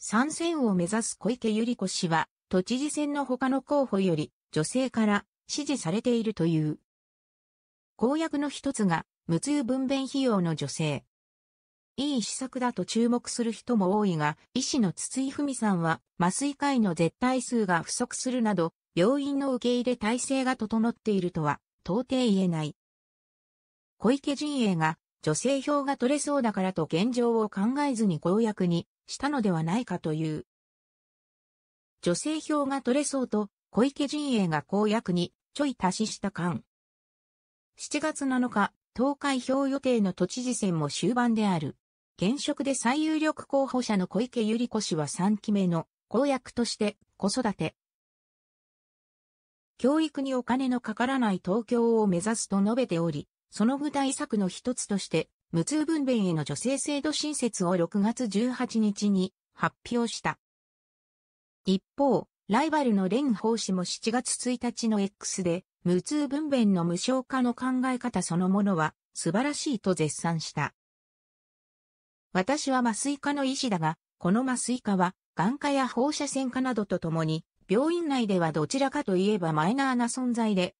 参戦を目指す小池百合子氏は、都知事選の他の候補より女性から支持されているという。公約の一つが、無痛分娩費用の女性。いい施策だと注目する人も多いが、医師の筒井文さんは、麻酔科医の絶対数が不足するなど、病院の受け入れ体制が整っているとは、到底言えない。小池陣営が、女性票が取れそうだからと現状を考えずに公約にしたのではないかという。女性票が取れそうと、小池陣営が公約にちょい足しした間。7月7日、投開票予定の都知事選も終盤である。現職で最有力候補者の小池百合子氏は3期目の公約として子育て。教育にお金のかからない東京を目指すと述べており、その具体策の一つとして無痛分娩への女性制度新設を6月18日に発表した。一方、ライバルの蓮舫氏も7月1日の X で、無痛分娩の無償化の考え方そのものは素晴らしいと絶賛した。私は麻酔科の医師だが、この麻酔科は、眼科や放射線科などとともに、病院内ではどちらかといえばマイナーな存在で、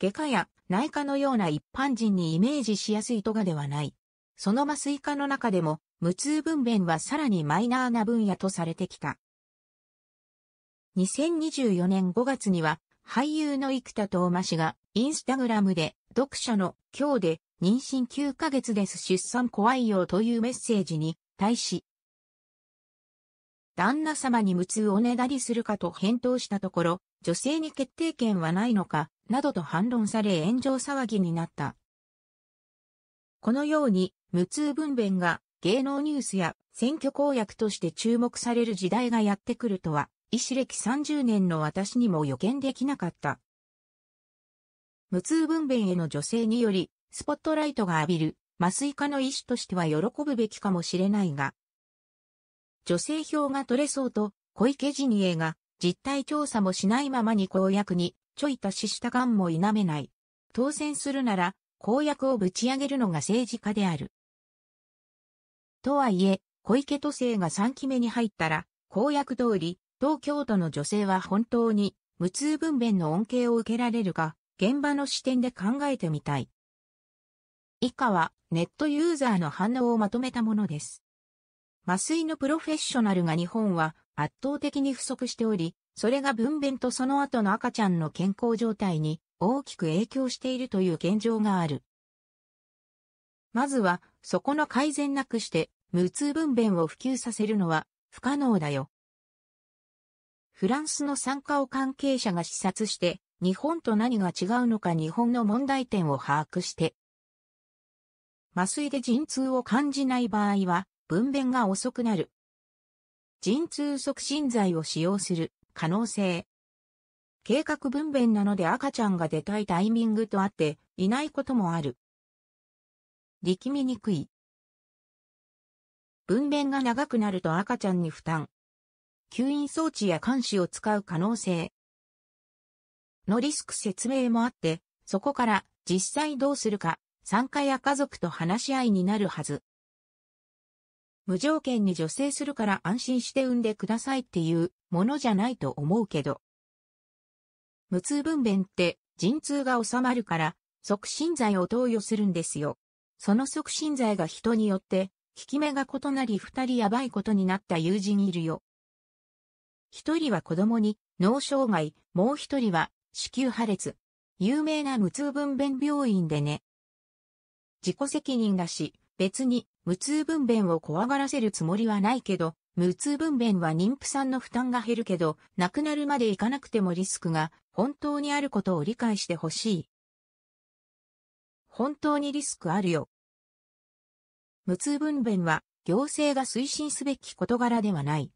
外科や内科のような一般人にイメージしやすいトガではない。その麻酔科の中でも、無痛分娩はさらにマイナーな分野とされてきた。2024年5月には、俳優の生田斗真氏が、インスタグラムで、読者の今日で妊娠9ヶ月です出産怖いよというメッセージに対し、旦那様に無痛おねだりするかと返答したところ、女性に決定権はないのか、などと反論され炎上騒ぎになった。このように、無痛分娩が芸能ニュースや選挙公約として注目される時代がやってくるとは、医師歴30年の私にも予見できなかった。無痛分娩への女性により、スポットライトが浴びる、麻酔科の医師としては喜ぶべきかもしれないが、女性票が取れそうと、小池ジニエが実態調査もしないままに公約にちょい足ししたがんも否めない。当選するなら、公約をぶち上げるのが政治家である。とはいえ、小池都政が3期目に入ったら、公約通り、東京都の女性は本当に、無痛分娩の恩恵を受けられるか、現場の視点で考えてみたい。以下は、ネットユーザーの反応をまとめたものです。麻酔のプロフェッショナルが日本は圧倒的に不足しており、それが分娩とその後の赤ちゃんの健康状態に大きく影響しているという現状がある。まずは、そこの改善なくして、無痛分娩を普及させるのは不可能だよ。フランスの産科を関係者が視察して、日本と何が違うのか日本の問題点を把握して。麻酔で陣痛を感じない場合は、分娩が遅くなる。陣痛促進剤を使用する。可能性。計画分娩なので赤ちゃんが出たいタイミングとあっていないこともある。力みにくい。分娩が長くなると赤ちゃんに負担。吸引装置や監視を使う可能性。のリスク説明もあって、そこから実際どうするか、参加や家族と話し合いになるはず。無条件に助成するから安心して産んでくださいっていうものじゃないと思うけど。無痛分娩って陣痛が収まるから促進剤を投与するんですよ。その促進剤が人によって効き目が異なり二人やばいことになった友人いるよ。一人は子供に脳障害、もう一人は子宮破裂。有名な無痛分娩病院でね。自己責任だし、別に無痛分娩を怖がらせるつもりはないけど、無痛分娩は妊婦さんの負担が減るけど、亡くなるまでいかなくてもリスクが本当にあることを理解してほしい。本当にリスクあるよ。無痛分娩は行政が推進すべき事柄ではない。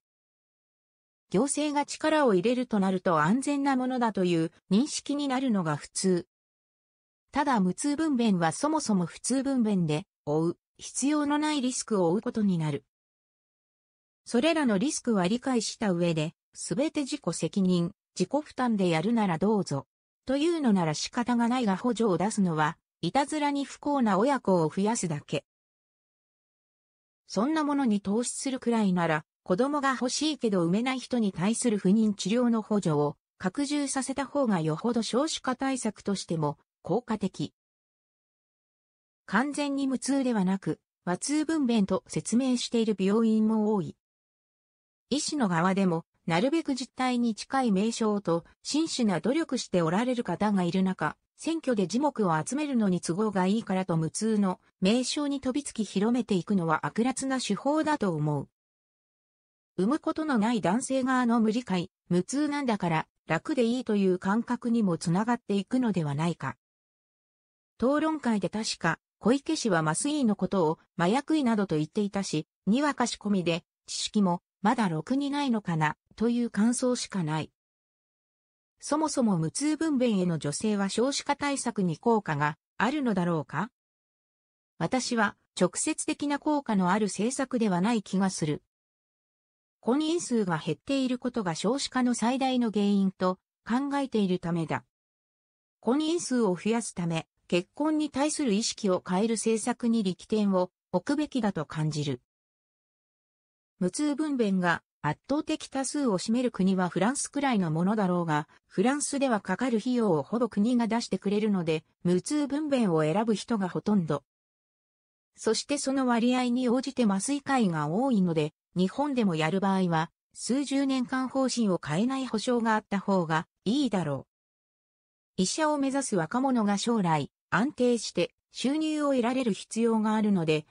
行政が力を入れるとなると安全なものだという認識になるのが普通。ただ無痛分娩はそもそも普通分娩で、追う、必要のないリスクを負うことになる。それらのリスクは理解した上で、すべて自己責任、自己負担でやるならどうぞ。というのなら仕方がないが補助を出すのは、いたずらに不幸な親子を増やすだけ。そんなものに投資するくらいなら、子供が欲しいけど産めない人に対する不妊治療の補助を拡充させた方がよほど少子化対策としても効果的。完全に無痛ではなく、和痛分娩と説明している病院も多い。医師の側でも、なるべく実態に近い名称と真摯な努力しておられる方がいる中、選挙で樹木を集めるのに都合がいいからと無痛の名称に飛びつき広めていくのは悪辣な手法だと思う。産むことのない男性側の無理解、無痛なんだから楽でいいという感覚にもつながっていくのではないか。討論会で確か小池氏は麻酔のことを麻薬医などと言っていたし、にわかし込みで、知識もまだろくにないのかな、という感想しかない。そもそも無痛分娩への女性は少子化対策に効果があるのだろうか私は直接的な効果のある政策ではない気がする。婚姻数が減っていることが少子化の最大の原因と考えているためだ。婚姻数を増やすため、結婚に対する意識を変える政策に力点を置くべきだと感じる。無痛分娩が圧倒的多数を占める国はフランスくらいのものだろうが、フランスではかかる費用をほぼ国が出してくれるので、無痛分娩を選ぶ人がほとんど。そしてその割合に応じて麻酔科医が多いので、日本でもやる場合は、数十年間方針を変えない保証があった方がいいだろう。医者を目指す若者が将来、安定して収入を得られる必要があるので、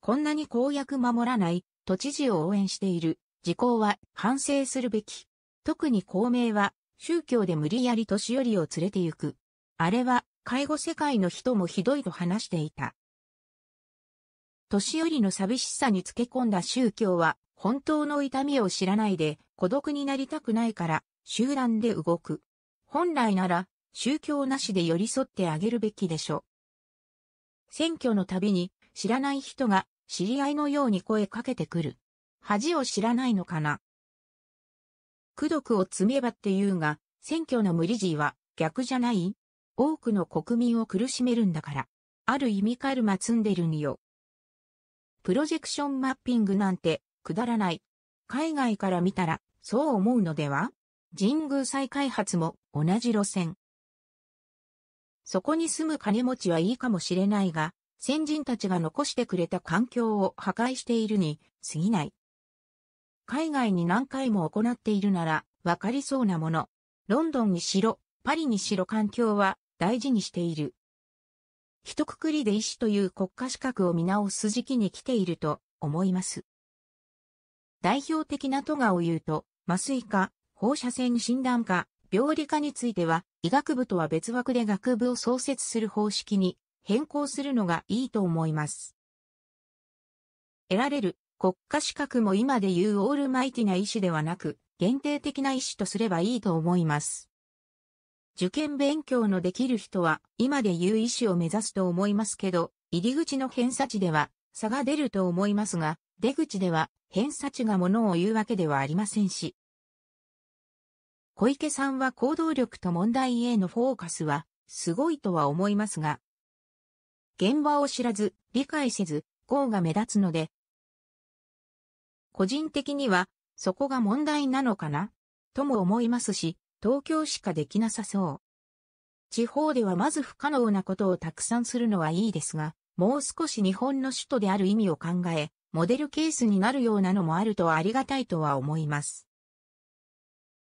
こんなに公約守らない都知事を応援している時効は反省するべき。特に公明は宗教で無理やり年寄りを連れて行く。あれは介護世界の人もひどいと話していた。年寄りの寂しさにつけ込んだ宗教は本当の痛みを知らないで孤独になりたくないから集団で動く。本来なら宗教なしで寄り添ってあげるべきでしょ。選挙のたびに知らない人が知り合いのように声かけてくる。恥を知らないのかな。苦毒を積めばって言うが、選挙の無理事は逆じゃない多くの国民を苦しめるんだから。ある意味カルマ積んでるによ。プロジェクションマッピングなんてくだらない。海外から見たらそう思うのでは神宮再開発も同じ路線。そこに住む金持ちはいいかもしれないが、先人たちが残してくれた環境を破壊しているに過ぎない。海外に何回も行っているなら、わかりそうなもの。ロンドンにしろ、パリにしろ環境は大事にしている。一括りで医師という国家資格を見直す時期に来ていると思います。代表的な都がを言うと、麻酔科、放射線診断科、病理科については、医学部とは別枠で学部を創設する方式に変更するのがいいと思います。得られる国家資格も今で言うオールマイティな医師ではなく、限定的な医師とすればいいと思います。受験勉強のできる人は今で言う医師を目指すと思いますけど、入り口の偏差値では差が出ると思いますが、出口では偏差値がものを言うわけではありませんし、小池さんは行動力と問題へのフォーカスは、すごいとは思いますが、現場を知らず、理解せず、うが目立つので、個人的には、そこが問題なのかなとも思いますし、東京しかできなさそう。地方ではまず不可能なことをたくさんするのはいいですが、もう少し日本の首都である意味を考え、モデルケースになるようなのもあるとはありがたいとは思います。